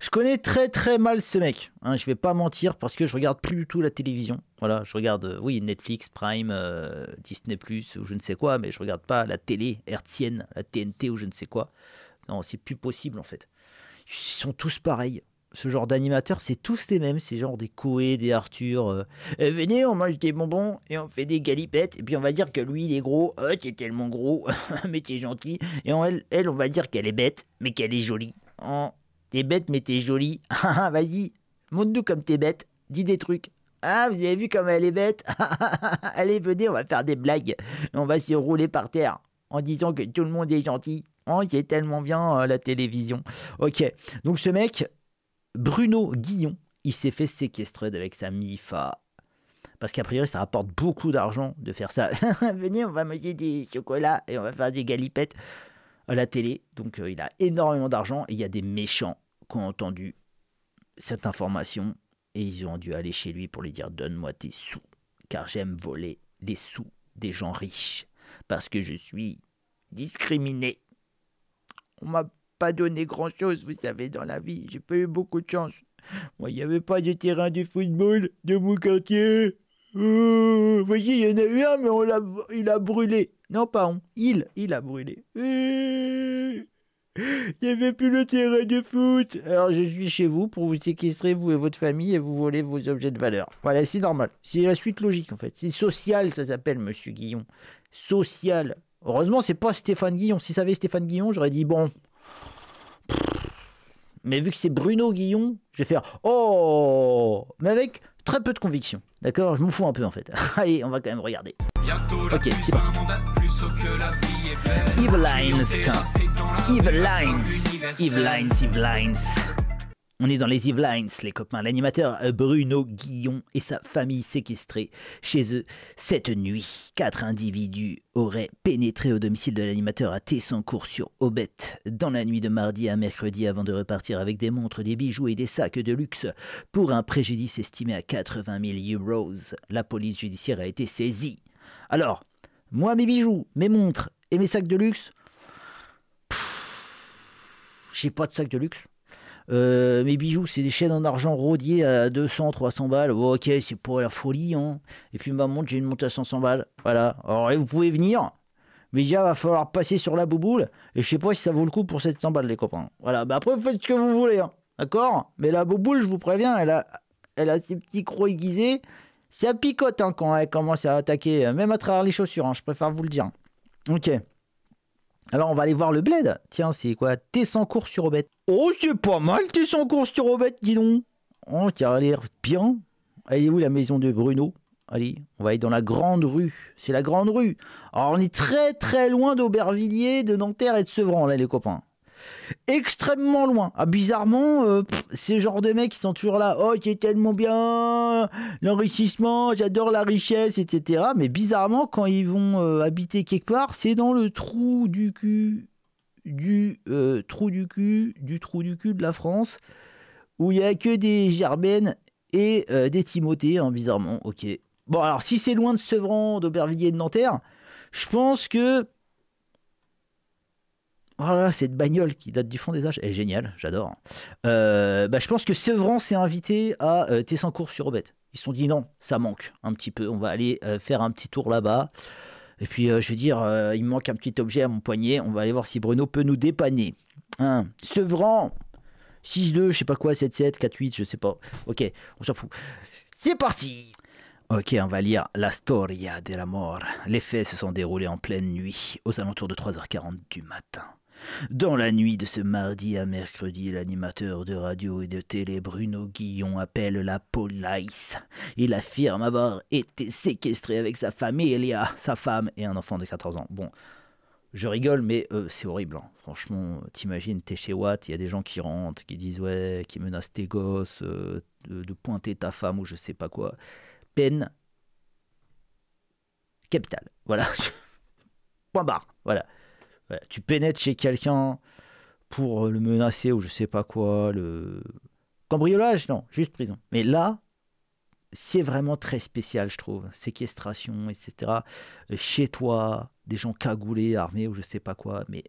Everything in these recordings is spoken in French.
Je connais très très mal ce mec. Je hein, je vais pas mentir parce que je regarde plus du tout la télévision. Voilà, je regarde, euh, oui, Netflix, Prime, euh, Disney, ou je ne sais quoi, mais je regarde pas la télé hertzienne, la TNT ou je ne sais quoi. Non, c'est plus possible en fait. Ils sont tous pareils. Ce genre d'animateurs, c'est tous les mêmes. C'est genre des Coé, des Arthur. Euh, eh, venez, on mange des bonbons et on fait des galipettes. Et puis on va dire que lui, il est gros. Oh, t'es tellement gros, mais t'es gentil. Et en elle, elle, on va dire qu'elle est bête, mais qu'elle est jolie. En, T'es bête, mais t'es jolie. Ah, ah, vas-y, montre-nous comme t'es bête. Dis des trucs. Ah, vous avez vu comme elle est bête ah, Allez, venez, on va faire des blagues. On va se rouler par terre en disant que tout le monde est gentil. Oh, y tellement bien euh, la télévision. Ok, donc ce mec, Bruno Guillon, il s'est fait séquestrer avec sa MIFA. Parce qu'a priori, ça rapporte beaucoup d'argent de faire ça. venez, on va manger des chocolats et on va faire des galipettes à la télé. Donc euh, il a énormément d'argent et il y a des méchants qui ont entendu cette information et ils ont dû aller chez lui pour lui dire donne-moi tes sous car j'aime voler les sous des gens riches parce que je suis discriminé. On m'a pas donné grand-chose, vous savez, dans la vie. J'ai pas eu beaucoup de chance. Moi, il n'y avait pas de terrain de football de mon quartier. Euh, vous voyez, il y en a eu un, mais on l'a il a brûlé. Non, on, il, il a brûlé. Il n'y avait plus le terrain de foot. Alors je suis chez vous pour vous séquestrer, vous et votre famille, et vous voler vos objets de valeur. Voilà, c'est normal. C'est la suite logique en fait. C'est social, ça s'appelle, monsieur Guillon. Social. Heureusement, c'est pas Stéphane Guillon. Si ça avait Stéphane Guillon, j'aurais dit bon. Mais vu que c'est Bruno Guillon, je vais faire oh Mais avec très peu de conviction. D'accord Je m'en fous un peu en fait. Allez, on va quand même regarder. Ok, Lines. Lines. Lines, Lines. On est dans les Yves Lines, les copains. L'animateur euh, Bruno Guillon et sa famille séquestrés chez eux cette nuit. Quatre individus auraient pénétré au domicile de l'animateur à Tessoncourt sur Aubette dans la nuit de mardi à mercredi avant de repartir avec des montres, des bijoux et des sacs de luxe pour un préjudice estimé à 80 000 euros. La police judiciaire a été saisie. Alors, moi, mes bijoux, mes montres et mes sacs de luxe, j'ai pas de sac de luxe. Euh, mes bijoux, c'est des chaînes en argent rôdiées à 200, 300 balles. ok, c'est pas la folie. Hein. Et puis ma montre, j'ai une montre à 100 balles. Voilà. Alors, vous pouvez venir. Mais déjà, va falloir passer sur la bouboule. Et je sais pas si ça vaut le coup pour 700 balles, les copains. Voilà. Bah, après, vous faites ce que vous voulez. Hein. D'accord Mais la bouboule, je vous préviens, elle a, elle a ses petits crocs aiguisés. Ça picote hein, quand elle commence à attaquer, euh, même à travers les chaussures, hein, je préfère vous le dire. Ok. Alors on va aller voir le bled. Tiens, c'est quoi t sur Obet. Oh, c'est pas mal t sans sur Obet, dis donc. Oh, qui a l'air bien. Allez-vous la maison de Bruno Allez, on va aller dans la grande rue. C'est la grande rue. Alors on est très très loin d'Aubervilliers, de Nanterre et de Sevran, là les copains extrêmement loin. Ah, bizarrement, euh, ces genres de mecs qui sont toujours là, oh j'ai tellement bien, l'enrichissement, j'adore la richesse, etc. Mais bizarrement, quand ils vont euh, habiter quelque part, c'est dans le trou du cul, du euh, trou du cul, du trou du cul de la France, où il n'y a que des Germaines et des Timothées, en hein, bizarrement, ok. Bon, alors si c'est loin de Sevran, d'Aubervilliers de Nanterre, je pense que oh là cette bagnole qui date du fond des âges, elle est géniale, j'adore. Euh, bah, je pense que Sevran s'est invité à euh, cours sur Robette. Ils sont dit non, ça manque un petit peu, on va aller euh, faire un petit tour là-bas. Et puis, euh, je veux dire, il manque un petit objet à mon poignet, on va aller voir si Bruno peut nous dépanner. Hein. Sevran 6-2, je sais pas quoi, 7-7, 4-8, je sais pas. Ok, on s'en fout. C'est parti Ok, on va lire La Storia de la Mort. Les faits se sont déroulés en pleine nuit, aux alentours de 3h40 du matin. Dans la nuit de ce mardi à mercredi, l'animateur de radio et de télé Bruno Guillon appelle la police. Il affirme avoir été séquestré avec sa famille, Elia, sa femme et un enfant de 14 ans. Bon, je rigole, mais euh, c'est horrible. Hein. Franchement, t'imagines, t'es chez Watt, il y a des gens qui rentrent, qui disent ouais, qui menacent tes gosses, euh, de, pointer ta femme ou je sais pas quoi. Peine capitale. Voilà. Point barre. Voilà. Bah, tu pénètres chez quelqu'un pour euh, le menacer ou je sais pas quoi, le cambriolage, non, juste prison. Mais là, c'est vraiment très spécial, je trouve. Séquestration, etc. Euh, chez toi, des gens cagoulés, armés ou je sais pas quoi, mais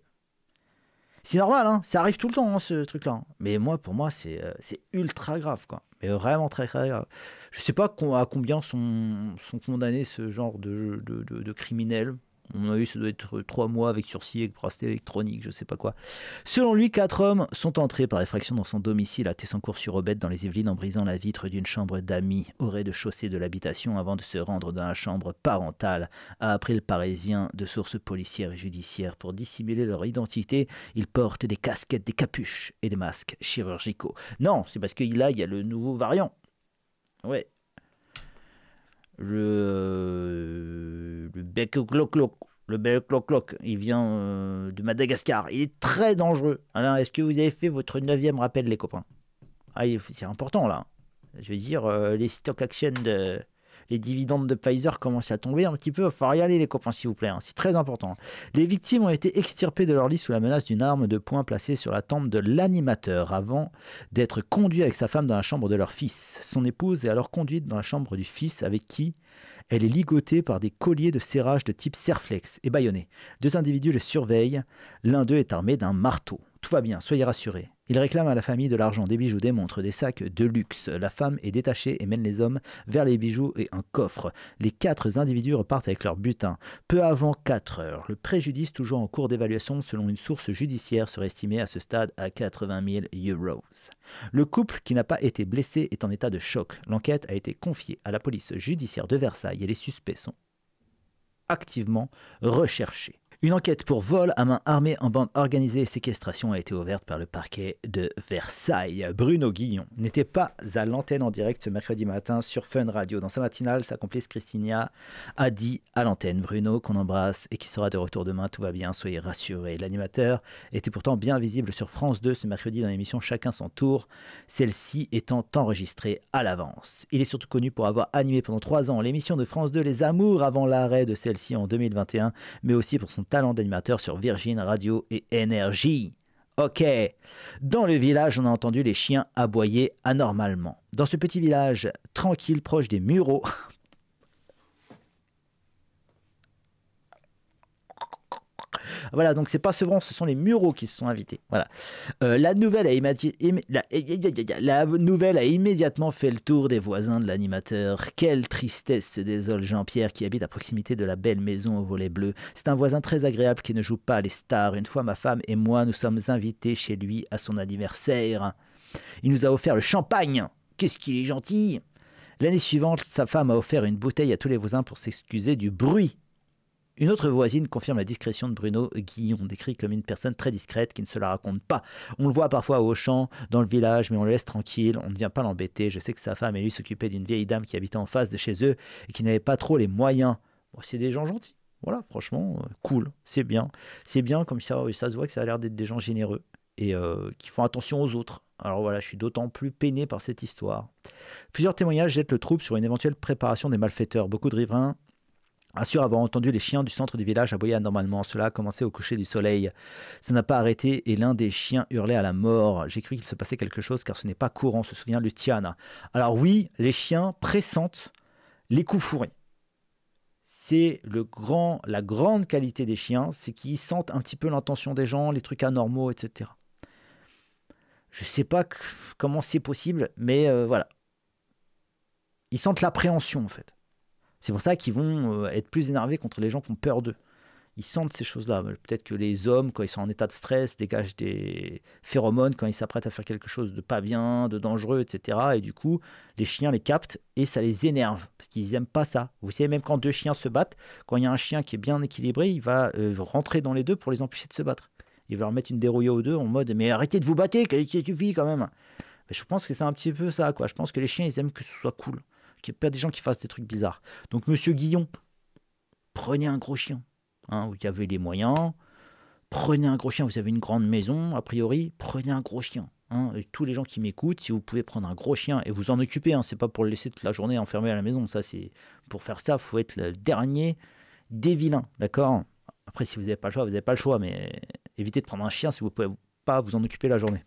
c'est normal, hein ça arrive tout le temps, hein, ce truc-là. Mais moi, pour moi, euh, c'est ultra grave, quoi. Mais vraiment très, très grave. Je sais pas à combien sont, condamnés ce genre de, de, de criminels. On a eu, ça doit être trois mois avec sursis, avec bracelet électronique, je sais pas quoi. Selon lui, quatre hommes sont entrés par effraction dans son domicile à Tessancourt-sur-Aubette, dans les Yvelines, en brisant la vitre d'une chambre d'amis au rez-de-chaussée de, l'habitation avant de se rendre dans la chambre parentale, a appris le Parisien de sources policières et judiciaires. Pour dissimuler leur identité, ils portent des casquettes, des capuches et des masques chirurgicaux. Non, c'est parce que là, il y a le nouveau variant. Ouais, le le bec cloc il vient euh, de Madagascar. Il est très dangereux. Alors, est-ce que vous avez fait votre neuvième rappel, les copains Ah, c'est important là. Je veux dire, euh, les stock actions de les dividendes de Pfizer commencent à tomber un petit peu. Il faut y aller, les copains, s'il vous plaît. Hein. C'est très important. Les victimes ont été extirpées de leur lit sous la menace d'une arme de poing placée sur la tombe de l'animateur avant d'être conduit avec sa femme dans la chambre de leur fils. Son épouse est alors conduite dans la chambre du fils avec qui elle est ligotée par des colliers de serrage de type serflex et bâillonnée. Deux individus le surveillent. L'un d'eux est armé d'un marteau. Tout va bien, soyez rassurés. Il réclame à la famille de l'argent, des bijoux, des montres, des sacs de luxe. La femme est détachée et mène les hommes vers les bijoux et un coffre. Les quatre individus repartent avec leur butin. Peu avant 4 heures, le préjudice toujours en cours d'évaluation selon une source judiciaire serait estimé à ce stade à 80 000 euros. Le couple qui n'a pas été blessé est en état de choc. L'enquête a été confiée à la police judiciaire de Versailles et les suspects sont activement recherchés. Une enquête pour vol à main armée en bande organisée et séquestration a été ouverte par le parquet de Versailles. Bruno Guillon n'était pas à l'antenne en direct ce mercredi matin sur Fun Radio. Dans sa matinale, sa complice Christina a dit à l'antenne Bruno qu'on embrasse et qui sera de retour demain. Tout va bien, soyez rassurés. L'animateur était pourtant bien visible sur France 2 ce mercredi dans l'émission Chacun son tour, celle-ci étant enregistrée à l'avance. Il est surtout connu pour avoir animé pendant trois ans l'émission de France 2 Les Amours avant l'arrêt de celle-ci en 2021, mais aussi pour son talent d'animateur sur Virgin Radio et Énergie. Ok. Dans le village, on a entendu les chiens aboyer anormalement. Dans ce petit village tranquille proche des Mureaux, Voilà, donc c'est pas Sevran, ce sont les Mureaux qui se sont invités. Voilà. la, nouvelle a immédiatement fait le tour des voisins de l'animateur. Quelle tristesse se désole Jean-Pierre qui habite à proximité de la belle maison au volet bleu. C'est un voisin très agréable qui ne joue pas les stars. Une fois, ma femme et moi, nous sommes invités chez lui à son anniversaire. Il nous a offert le champagne. Qu'est-ce qu'il est gentil L'année suivante, sa femme a offert une bouteille à tous les voisins pour s'excuser du bruit une autre voisine confirme la discrétion de Bruno Guillon, décrit comme une personne très discrète qui ne se la raconte pas. On le voit parfois au champ, dans le village, mais on le laisse tranquille, on ne vient pas l'embêter. Je sais que sa femme et lui s'occupaient d'une vieille dame qui habitait en face de chez eux et qui n'avait pas trop les moyens. c'est des gens gentils. Voilà, franchement, euh, cool, c'est bien. C'est bien comme ça, ça se voit que ça a l'air d'être des gens généreux et euh, qui font attention aux autres. Alors voilà, je suis d'autant plus peiné par cette histoire. Plusieurs témoignages jettent le trouble sur une éventuelle préparation des malfaiteurs. Beaucoup de riverains Assure avoir entendu les chiens du centre du village aboyer anormalement. Cela a commencé au coucher du soleil. Ça n'a pas arrêté et l'un des chiens hurlait à la mort. J'ai cru qu'il se passait quelque chose car ce n'est pas courant, se souvient Luciana. Alors oui, les chiens pressentent les coups fourrés. C'est le grand, la grande qualité des chiens, c'est qu'ils sentent un petit peu l'intention des gens, les trucs anormaux, etc. Je ne sais pas comment c'est possible, mais euh, voilà. Ils sentent l'appréhension en fait. C'est pour ça qu'ils vont euh, être plus énervés contre les gens qui ont peur d'eux. Ils sentent ces choses-là. Peut-être que les hommes, quand ils sont en état de stress, dégagent des phéromones quand ils s'apprêtent à faire quelque chose de pas bien, de dangereux, etc. Et du coup, les chiens les captent et ça les énerve parce qu'ils n'aiment pas ça. Vous savez, même quand deux chiens se battent, quand il y a un chien qui est bien équilibré, il va euh, rentrer dans les deux pour les empêcher de se battre. Il va leur mettre une dérouillée aux deux en mode Mais arrêtez de vous battre, qu'est-ce que tu vis quand même je pense que c'est un petit peu ça, quoi. Je pense que les chiens, ils aiment que ce soit cool. Il n'y a pas des gens qui fassent des trucs bizarres. Donc, monsieur Guillon, prenez un gros chien. Hein, vous avez les moyens. Prenez un gros chien. Vous avez une grande maison, a priori. Prenez un gros chien. Hein. et tous les gens qui m'écoutent, si vous pouvez prendre un gros chien et vous en occuper, ce hein, c'est pas pour le laisser toute la journée enfermé à la maison. Ça, c'est pour faire ça, faut être le dernier des vilains, d'accord Après, si vous n'avez pas le choix, vous n'avez pas le choix, mais évitez de prendre un chien si vous ne pouvez pas vous en occuper la journée.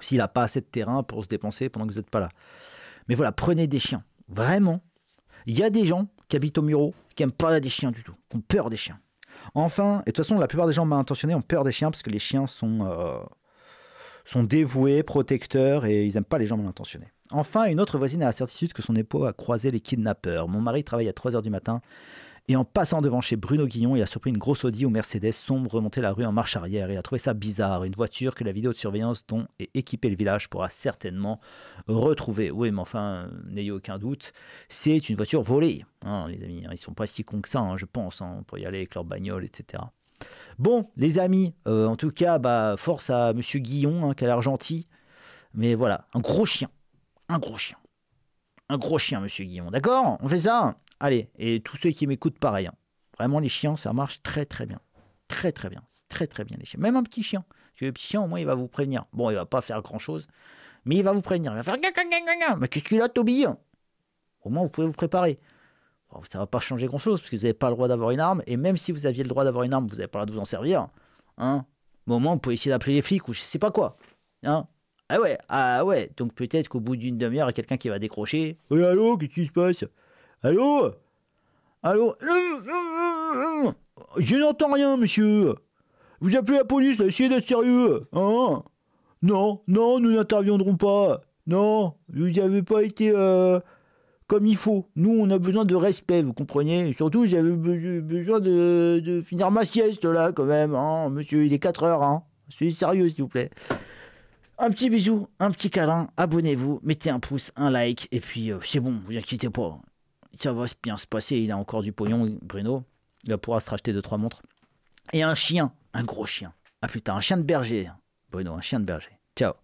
S'il n'a pas assez de terrain pour se dépenser pendant que vous n'êtes pas là. Mais voilà, prenez des chiens. Vraiment. Il y a des gens qui habitent au Muro, qui n'aiment pas des chiens du tout, qui ont peur des chiens. Enfin, et de toute façon, la plupart des gens mal intentionnés ont peur des chiens parce que les chiens sont, euh, sont dévoués, protecteurs et ils n'aiment pas les gens mal intentionnés. Enfin, une autre voisine a la certitude que son époux a croisé les kidnappeurs. Mon mari travaille à 3h du matin et en passant devant chez Bruno Guillon, il a surpris une grosse Audi ou Mercedes sombre remonter la rue en marche arrière. Il a trouvé ça bizarre, une voiture que la vidéo de surveillance dont est équipé le village pourra certainement retrouver. Oui, mais enfin, n'ayez aucun doute, c'est une voiture volée. Hein, les amis, hein. ils sont pas si cons que ça, hein, je pense, pour y aller avec leur bagnole, etc. Bon, les amis, euh, en tout cas, bah, force à Monsieur Guillon, hein, qui a l'air gentil. Mais voilà, un gros chien. Un gros chien. Un gros chien, Monsieur Guillon. D'accord On fait ça Allez, et tous ceux qui m'écoutent, pareil. Hein. Vraiment, les chiens, ça marche très très bien. Très très bien. Très très bien les chiens. Même un petit chien. tu le petit chien, au moins, il va vous prévenir. Bon, il va pas faire grand chose, mais il va vous prévenir. Il va faire Mais qu'est-ce qu'il a, Toby hein Au moins, vous pouvez vous préparer. Oh, ça va pas changer grand chose, parce que vous n'avez pas le droit d'avoir une arme. Et même si vous aviez le droit d'avoir une arme, vous n'avez pas le droit de vous en servir. Hein au moins, vous pouvez essayer d'appeler les flics ou je sais pas quoi. Hein. ah ouais, ah ouais. Donc peut-être qu'au bout d'une demi-heure, il y a quelqu'un qui va décrocher. allô, qu'est-ce qui se passe Allô Allô Je n'entends rien, monsieur. Vous appelez la police, essayez d'être sérieux. Hein Non, non, nous n'interviendrons pas. Non, vous n'avez pas été euh, comme il faut. Nous, on a besoin de respect, vous comprenez Surtout, j'avais besoin de, finir ma sieste, là, quand même. Hein monsieur, il est 4 heures. Hein Soyez sérieux, s'il vous plaît. Un petit bisou, un petit câlin, abonnez-vous, mettez un pouce, un like, et puis euh, c'est bon, vous inquiétez pas ça va bien se passer, il a encore du pognon, Bruno, il va pouvoir se racheter deux, trois montres. Et un chien, un gros chien. Ah putain, un chien de berger, Bruno, un chien de berger. Ciao.